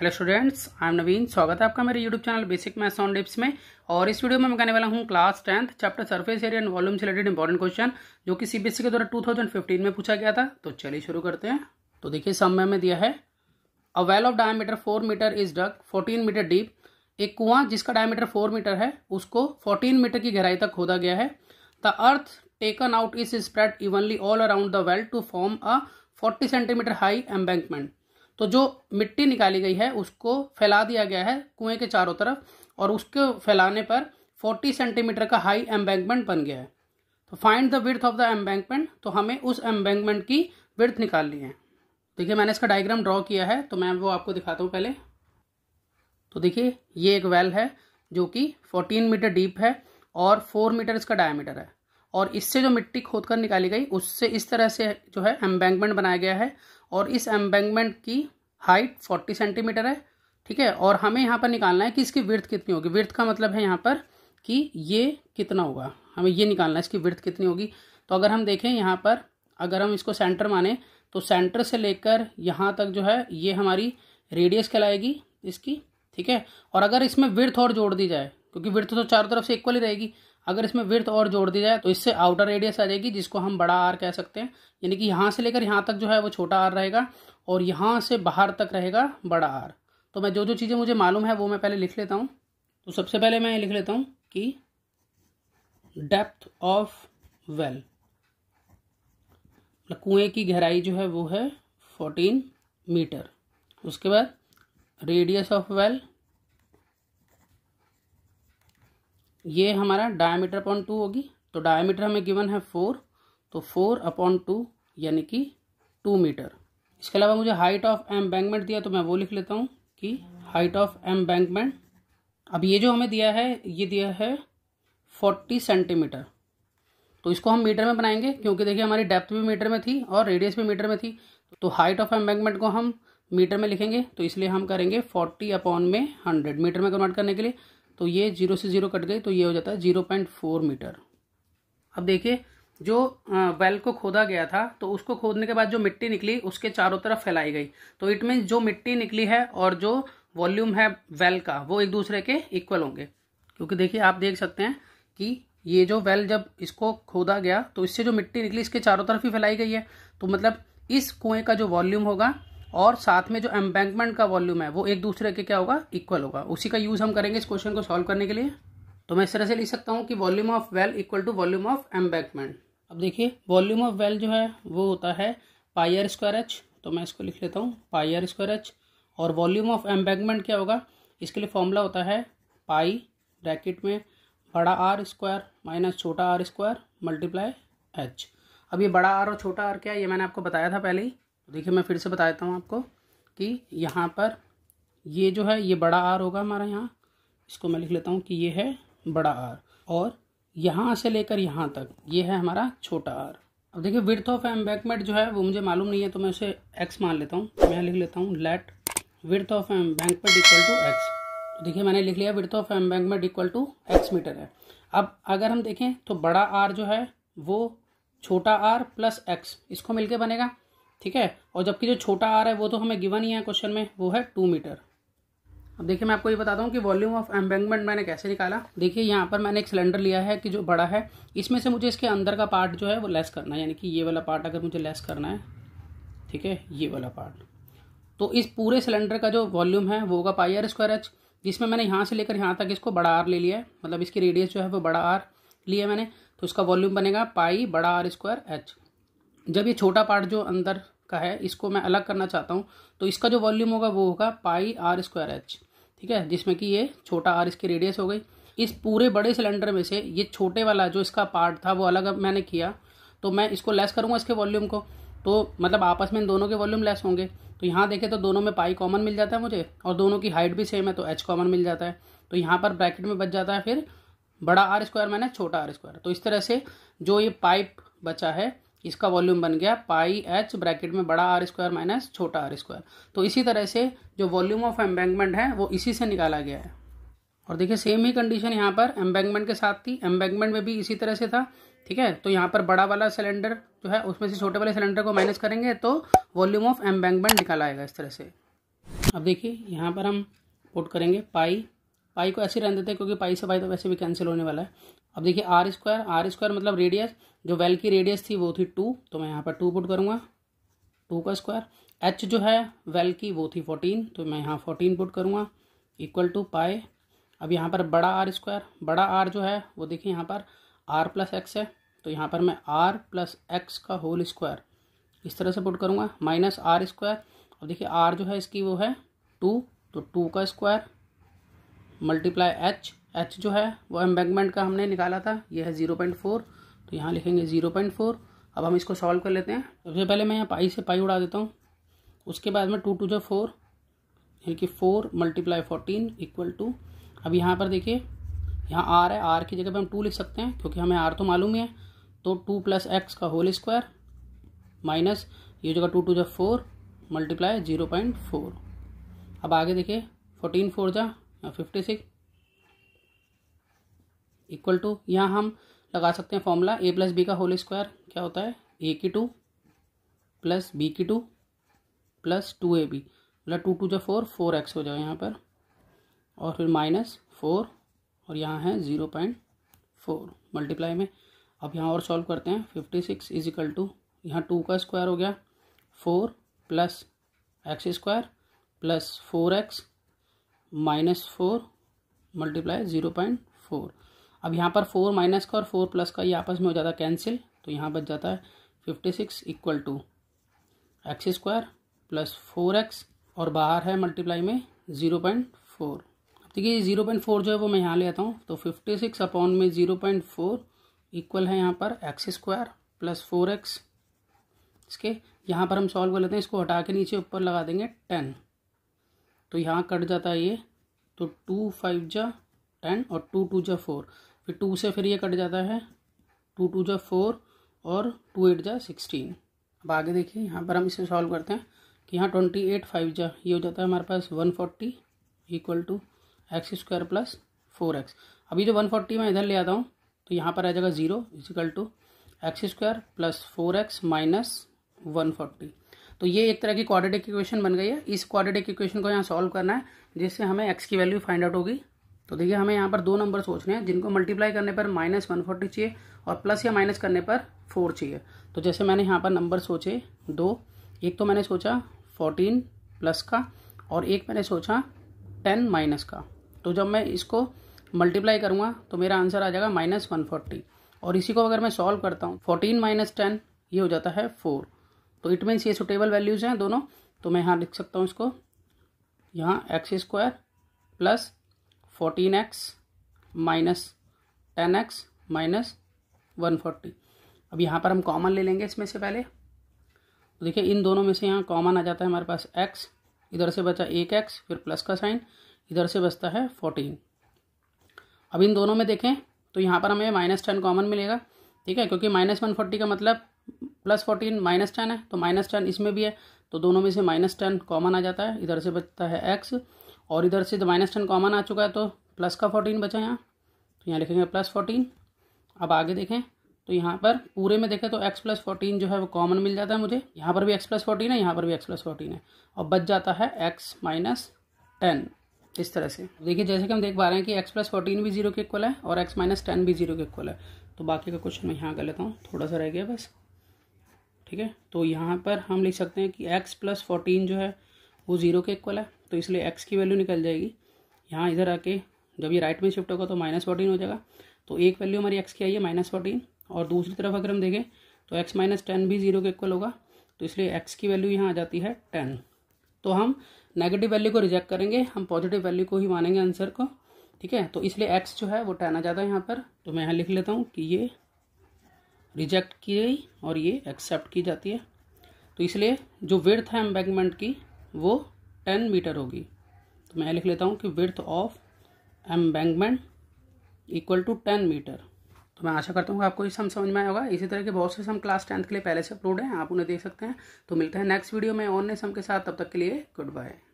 hello students I am Naveen स्वागत है आपका मेरे YouTube channel basic maths on tips में और इस वीडियो में मैं कहने वाला हूँ class tenth chapter surface area and volume से रिलेटेड इंपॉर्टेंट क्वेश्चन जो कि सीबीएसई के द्वारा 2015 में पूछा गया था तो चलिए शुरू करते हैं तो देखिए समय में दिया है a well of diameter four metre is dug fourteen metre deep एक कुआं जिसका डायमीटर फोर मीटर है उसको फोर्टीन मीटर की गहराई तक खोदा गया है the earth taken out is spread evenly all around the well to form a forty centimetre high embankment तो जो मिट्टी निकाली गई है उसको फैला दिया गया है कुएं के चारों तरफ और उसके फैलाने पर 40 सेंटीमीटर का हाई एम्बैंकमेंट बन गया है तो find the width of the embankment तो हमें उस एम्बैंकमेंट की विर्थ निकालनी है देखिए मैंने इसका डायग्राम ड्रॉ किया है तो मैं वो आपको दिखाता हूँ पहले तो देखिए ये एक वेल है जो कि 14 मीटर डीप है और 4 मीटर इसका डायमीटर है और इससे जो मिट्टी खोद कर निकाली गई उससे इस तरह से जो है एम्बैंकमेंट बनाया गया है और इस एम्बैंकमेंट की हाइट फोर्टी सेंटीमीटर है ठीक है और हमें यहाँ पर निकालना है कि इसकी विर्थ कितनी होगी विर्थ का मतलब है यहाँ पर कि ये कितना होगा हमें ये निकालना है इसकी विर्थ कितनी होगी तो अगर हम देखें यहाँ पर अगर हम इसको सेंटर माने तो सेंटर से लेकर यहाँ तक जो है ये हमारी रेडियस कहलाएगी इसकी ठीक है और अगर इसमें विर्थ और जोड़ दी जाए क्योंकि विर्थ तो चारों तरफ से इक्वल ही रहेगी अगर इसमें विर्थ और जोड़ दी जाए तो इससे आउटर रेडियस आ जाएगी जिसको हम बड़ा आर कह सकते हैं यानी कि यहाँ से लेकर यहाँ तक जो है वो छोटा आर रहेगा और यहाँ से बाहर तक रहेगा बड़ा आर तो मैं जो जो चीज़ें मुझे मालूम है वो मैं पहले लिख लेता हूँ तो सबसे पहले मैं लिख लेता हूँ कि डेप्थ ऑफ वेल कुएं की गहराई जो है वो है फोर्टीन मीटर उसके बाद रेडियस ऑफ वेल ये हमारा डायमीटर अपॉन टू होगी तो डायमीटर हमें गिवन है फोर तो फोर अपॉन टू यानी कि टू मीटर इसके अलावा मुझे हाइट ऑफ एम्बैंकमेंट दिया तो मैं वो लिख लेता हूँ कि हाइट ऑफ एम्बैंकमेंट अब ये जो हमें दिया है ये दिया है फोर्टी सेंटीमीटर तो इसको हम मीटर में बनाएंगे क्योंकि देखिए हमारी डेप्थ भी मीटर में थी और रेडियस भी मीटर में थी तो हाइट ऑफ एम्बैंकमेंट को हम मीटर में लिखेंगे तो इसलिए हम करेंगे फोर्टी अपॉन में हंड्रेड मीटर में कन्वर्ट करने के लिए तो ये जीरो से जीरो कट गई तो ये हो जाता है जीरो पॉइंट फोर मीटर अब देखिए जो वेल को खोदा गया था तो उसको खोदने के बाद जो मिट्टी निकली उसके चारों तरफ फैलाई गई तो इट मीन्स जो मिट्टी निकली है और जो वॉल्यूम है वेल का वो एक दूसरे के इक्वल होंगे क्योंकि देखिए आप देख सकते हैं कि ये जो वेल जब इसको खोदा गया तो इससे जो मिट्टी निकली इसके चारों तरफ ही फैलाई गई है तो मतलब इस कुएं का जो वॉल्यूम होगा और साथ में जो एम्बैंकमेंट का वॉल्यूम है वो एक दूसरे के क्या होगा इक्वल होगा उसी का यूज़ हम करेंगे इस क्वेश्चन को सॉल्व करने के लिए तो मैं इस तरह से लिख सकता हूँ कि volume of well equal to volume of embankment अब देखिए वॉल्यूम ऑफ वेल जो है वो होता है पायर स्क्वायर एच तो मैं इसको लिख लेता हूँ पायर स्क्वायर एच और वॉल्यूम ऑफ एम्बैंकमेंट क्या होगा इसके लिए फॉर्मूला होता है पाई ब्रैकेट में बड़ा आर स्क्वायर माइनस छोटा आर स्क्वायर मल्टीप्लाई एच अब ये बड़ा आर और छोटा आर क्या है ये मैंने आपको बताया था पहले ही देखिए मैं फिर से बता देता हूँ आपको कि यहाँ पर ये जो है ये बड़ा आर होगा हमारा यहाँ इसको मैं लिख लेता हूँ कि ये है बड़ा आर और यहाँ से लेकर यहाँ तक ये है हमारा छोटा आर अब देखिए विर्थ ऑफ एम्बैंकमेंट जो है वो मुझे मालूम नहीं है तो मैं उसे एक्स मान लेता हूँ मैं लिख लेता हूँ let width of embankment equal to X देखिए मैंने लिख लिया width of embankment equal to X metre है अब अगर हम देखें तो बड़ा आर जो है वो छोटा आर प्लस एक्स इसको मिलके बनेगा ठीक है और जबकि जो छोटा आर है वो तो हमें गिवन ही है क्वेश्चन में वो है टू मीटर अब देखिए मैं आपको ये बताता हूँ कि वॉल्यूम ऑफ एम्बेंगमेंट मैंने कैसे निकाला देखिए यहाँ पर मैंने एक सिलेंडर लिया है कि जो बड़ा है इसमें से मुझे इसके अंदर का पार्ट जो है वो लेस करना है यानी कि ये वाला पार्ट अगर मुझे लेस करना है ठीक है ये वाला पार्ट तो इस पूरे सिलेंडर का जो वॉल्यूम है वो होगा पाई आर स्क्वायर एच जिसमें मैंने यहाँ से लेकर यहाँ तक इसको बड़ा आर ले लिया है मतलब इसकी रेडियस जो है वो बड़ा आर लिया मैंने तो इसका वॉल्यूम बनेगा पाई बड़ा आर स्क्वायर एच जब ये छोटा पार्ट जो अंदर का है इसको मैं अलग करना चाहता हूँ तो इसका जो वॉल्यूम होगा वो होगा पाई आर स्क्वायर एच ठीक है जिसमें कि ये छोटा आर इसकी रेडियस हो गई इस पूरे बड़े सिलेंडर में से ये छोटे वाला जो इसका पार्ट था वो अलग मैंने किया तो मैं इसको लेस करूँगा इसके वॉल्यूम को तो मतलब आपस में इन दोनों के वॉल्यूम लेस होंगे तो यहाँ देखें तो दोनों में पाई कॉमन मिल जाता है मुझे और दोनों की हाइट भी सेम है तो एच कॉमन मिल जाता है तो यहाँ पर ब्रैकेट में बच जाता है फिर बड़ा आर स्क्वायर मैंने छोटा आर स्क्वायर तो इस तरह से जो ये पाइप बचा है इसका वॉल्यूम बन गया पाई एच ब्रैकेट में बड़ा आर स्क्वायर माइनस छोटा आर स्क्वायर तो इसी तरह से जो वॉल्यूम ऑफ एम्बैंकमेंट है वो इसी से निकाला गया है और देखिए सेम ही कंडीशन यहाँ पर एम्बैंकमेंट के साथ थी एम्बैंकमेंट में भी इसी तरह से था ठीक है तो यहाँ पर बड़ा वाला सिलेंडर जो है उसमें से छोटे वाले सिलेंडर को माइनस करेंगे तो वॉल्यूम ऑफ एम्बैंकमेंट निकाला आएगा इस तरह से अब देखिए यहाँ पर हम पुट करेंगे पाई पाई को ऐसे रहने देते हैं क्योंकि पाई से पाई तो वैसे भी कैंसिल होने वाला है अब देखिए आर स्क्वायर आर स्क्वायर मतलब रेडियस जो वेल की रेडियस थी वो थी टू तो मैं यहाँ पर टू पुट करूँगा टू का स्क्वायर एच जो है वेल की वो थी फोर्टीन तो मैं यहाँ फोर्टीन पुट करूँगा इक्वल टू पाए अब यहाँ पर बड़ा आर स्क्वायर बड़ा आर जो है वो देखिए यहाँ पर आर प्लस एक्स है तो यहाँ पर मैं आर प्लस एक्स का होल स्क्वायर इस तरह से पुट करूँगा माइनस आर स्क्वायर अब देखिए आर जो है इसकी वो है टू तो टू का स्क्वायर मल्टीप्लाई एच एच जो है वो एम्बेगमेंट का हमने निकाला था ये है ज़ीरो पॉइंट फोर तो यहाँ लिखेंगे ज़ीरो पॉइंट फोर अब हम इसको सॉल्व कर लेते हैं सबसे पहले मैं यहाँ पाई से पाई उड़ा देता हूँ उसके बाद में टू टू जो फोर यानी कि four multiply fourteen equal to अब यहाँ पर देखिए यहाँ आर है आर की जगह पर हम टू लिख सकते हैं क्योंकि हमें आर तो मालूम ही है तो टू प्लस एक्स का होल स्क्वायर माइनस ये जगह टू टू जब four multiply zero point four अब आगे देखिए फोर्टीन फोर जा फिफ्टी सिक्स इक्वल टू यहाँ हम लगा सकते हैं फॉर्मूला ए प्लस बी का होल स्क्वायर क्या होता है ए की टू प्लस बी की two plus two A B मतलब टू टू जो फोर फोर एक्स हो जाएगा यहाँ पर और फिर माइनस फोर और यहाँ है ज़ीरो पॉइंट फोर मल्टीप्लाई में अब यहाँ और सॉल्व करते हैं fifty six is equal to यहाँ टू का स्क्वायर हो गया four plus X square plus four x minus four multiply zero point four अब यहाँ पर फोर माइनस का और फोर प्लस का ये आपस में हो जाता है कैंसिल तो यहाँ बच जाता है fifty six equal to x square plus four X और बाहर है मल्टीप्लाई में ज़ीरो पॉइंट फोर अब देखिए ज़ीरो पॉइंट फोर जो है वो मैं यहाँ ले आता हूँ तो फिफ्टी सिक्स अपॉन में ज़ीरो पॉइंट फोर इक्वल है यहाँ पर X square plus four X इसके यहाँ पर हम सॉल्व कर लेते हैं इसको हटा के नीचे ऊपर लगा देंगे टेन तो यहाँ कट जाता है ये तो टू फाइव जा टेन और टू टू जा फोर फिर टू से फिर ये कट जाता है टू टू जा फोर और टू एट जा सिक्सटीन अब आगे देखिए यहाँ पर हम इसे सॉल्व करते हैं कि यहाँ ट्वेंटी एट फाइव जा ये हो जाता है हमारे पास one forty equal to x square plus four x अभी जो वन फोर्टी मैं इधर ले आता हूँ तो यहाँ पर आ जाएगा zero is equal to x square plus four x minus one forty तो ये एक तरह की क्वाड्रेटिक इक्वेशन बन गई है इस क्वाड्रेटिक इक्वेशन को यहाँ सॉल्व करना है जिससे हमें एक्स की वैल्यू फाइंड आउट होगी तो देखिए हमें यहाँ पर दो नंबर सोचने हैं जिनको मल्टीप्लाई करने पर माइनस वन फोर्टी चाहिए और प्लस या माइनस करने पर फोर चाहिए तो जैसे मैंने यहाँ पर नंबर सोचे दो एक तो मैंने सोचा फोर्टीन प्लस का और एक मैंने सोचा टेन माइनस का तो जब मैं इसको मल्टीप्लाई करूँगा तो मेरा आंसर आ जाएगा माइनस वन फोर्टी और इसी को अगर मैं सॉल्व करता हूँ फोर्टीन माइनस टेन ये हो जाता है फोर तो इट मीन्स ये सुटेबल वैल्यूज़ हैं दोनों तो मैं यहाँ लिख सकता हूँ इसको यहाँ x square plus fourteen x minus ten x minus one forty अब यहाँ पर हम कॉमन ले लेंगे इसमें से पहले तो देखिए इन दोनों में से यहाँ कॉमन आ जाता है हमारे पास एक्स इधर से बचा एक एक्स फिर प्लस का साइन इधर से बचता है फोर्टीन अब इन दोनों में देखें तो यहाँ पर हमें माइनस टेन कॉमन मिलेगा ठीक है क्योंकि माइनस वन फोर्टी का मतलब प्लस फोर्टीन माइनस टेन है तो माइनस टेन इसमें भी है तो दोनों में से माइनस टेन कॉमन आ जाता है इधर से बचता है एक्स और इधर से तो माइनस टेन कॉमन आ चुका है तो प्लस का फोर्टीन बचा यहाँ तो यहाँ लिखेंगे प्लस फोर्टीन अब आगे देखें तो यहाँ पर पूरे में देखें तो एक्स प्लस फोर्टीन जो है वो कॉमन मिल जाता है मुझे यहाँ पर भी एक्स प्लस फोर्टीन है यहाँ पर भी एक्स प्लस फोर्टीन है और बच जाता है एक्स माइनस टेन इस तरह से देखिए जैसे कि हम देख पा रहे हैं कि एक्स प्लस फोर्टीन भी जीरो के इक्वल है और एक्स माइनस टेन भी जीरो के इक्वल है तो बाकी का क्वेश्चन मैं यहाँ कर लेता हूँ थोड़ा सा रह गया बस ठीक है तो यहाँ पर हम लिख सकते हैं कि x प्लस फोर्टीन जो है वो ज़ीरो के इक्वल है तो इसलिए x की वैल्यू निकल जाएगी यहाँ इधर आके जब ये राइट में शिफ्ट होगा तो माइनस फोर्टीन हो जाएगा तो एक वैल्यू हमारी एक्स की आई है माइनस फोर्टीन और दूसरी तरफ अगर हम देखें तो एक्स माइनस टेन भी जीरो के इक्वल होगा तो इसलिए एक्स की वैल्यू यहाँ आ जाती है टेन तो हम नेगेटिव वैल्यू को रिजेक्ट करेंगे हम पॉजिटिव वैल्यू को ही मानेंगे आंसर को ठीक है तो इसलिए एक्स जो है वो टेन आ जाता है यहाँ पर तो मैं यहाँ लिख लेता हूँ कि ये रिजेक्ट की गई और ये एक्सेप्ट की जाती है तो इसलिए जो विर्थ है एम्बैंकमेंट की वो टेन मीटर होगी तो मैं लिख लेता हूँ कि width of embankment equal to ten metre तो मैं आशा करता हूँ आपको ये सम समझ में आया होगा इसी तरह के बहुत से सम क्लास टेंथ के लिए पहले से अपलोड हैं आप उन्हें देख सकते हैं तो मिलते हैं नेक्स्ट वीडियो में ऑन सम के साथ तब तक के लिए गुड बाय